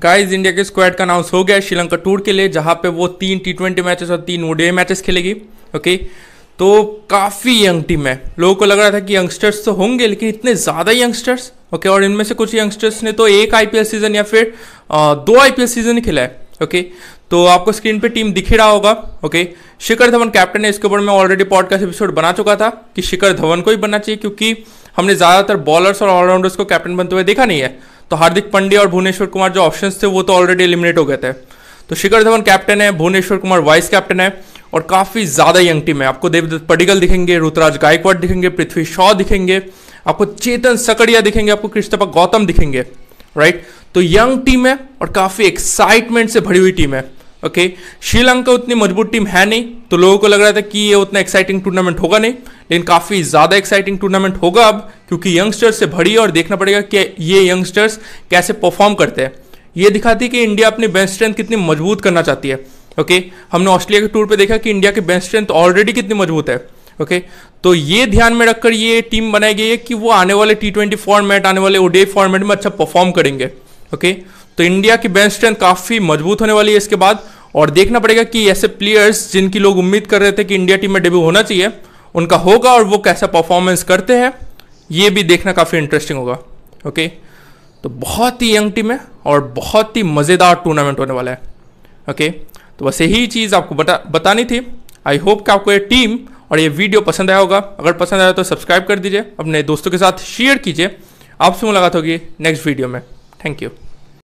guys India के squad का announce हो गया श्रीलंका टूर के लिए जहां पे वो तीन टी ट्वेंटी मैचेस और तीन ओडीआई मैचेस खेलेगी ओके तो काफ़ी यंग टीम है लोगों को लग रहा था कि यंगस्टर्स तो होंगे लेकिन इतने ज़्यादा यंगस्टर्स ओके और इनमें से कुछ यंगस्टर्स ने तो एक आईपीएल सीजन या फिर आ, दो आईपीएल सीजन ही खेला है ओके तो आपको स्क्रीन पे टीम दिखे रहा होगा ओके शिखर धवन कैप्टन है इसके ऊपर मैं ऑलरेडी पॉडकास्ट एपिसोड बना चुका था कि शिखर धवन को ही बनना चाहिए क्योंकि हमने ज़्यादातर बॉलर्स और ऑलराउंडर्स को कैप्टन बनते हुए देखा नहीं है तो हार्दिक पांड्या और भुवनेश्वर कुमार जो ऑप्शन थे वो तो ऑलरेडी एलिमिनेट हो गए थे तो शिखर धवन कैप्टन है भुवनेश्वर कुमार वाइस कैप्टन है और काफ़ी ज़्यादा यंग टीम है आपको देवदत्त पडिगल दिखेंगे रुतराज गायकवाड दिखेंगे पृथ्वी शॉ दिखेंगे आपको चेतन सकड़िया दिखेंगे आपको कृष्णपा गौतम दिखेंगे राइट तो यंग टीम है और काफ़ी एक्साइटमेंट से भरी हुई टीम है ओके श्रीलंका उतनी मजबूत टीम है नहीं तो लोगों को लग रहा था कि ये उतना एक्साइटिंग टूर्नामेंट होगा नहीं लेकिन काफ़ी ज़्यादा एक्साइटिंग टूर्नामेंट होगा अब क्योंकि यंगस्टर्स से भरी है और देखना पड़ेगा कि ये यंगस्टर्स कैसे परफॉर्म करते हैं ये दिखाती है कि इंडिया अपनी बेंच स्ट्रेंथ कितनी मजबूत करना चाहती है ओके हमने ऑस्ट्रेलिया के टूर पर देखा कि इंडिया की बेंच स्ट्रेंथ ऑलरेडी कितनी मजबूत है ओके तो ये ध्यान में रखकर ये टीम बनाई गई है कि वो आने वाले टी ट्वेंटी फॉर्मेट आने वाले ओडे फॉर्मेट में अच्छा परफॉर्म करेंगे ओके तो इंडिया की बेंच स्ट्रेंथ काफ़ी मजबूत होने वाली है इसके बाद और देखना पड़ेगा कि ऐसे प्लेयर्स जिनकी लोग उम्मीद कर रहे थे कि इंडिया टीम में डेब्यू होना चाहिए उनका होगा और वो कैसा परफॉर्मेंस करते हैं ये भी देखना काफ़ी इंटरेस्टिंग होगा ओके तो बहुत ही यंग टीम है और बहुत ही मज़ेदार टूर्नामेंट होने वाला है ओके तो बस यही चीज़ आपको बता बतानी थी आई होप कि आपको ये टीम और ये वीडियो पसंद आया होगा अगर पसंद आया तो सब्सक्राइब कर दीजिए अपने दोस्तों के साथ शेयर कीजिए आपसे मुलाकात होगी नेक्स्ट वीडियो में थैंक यू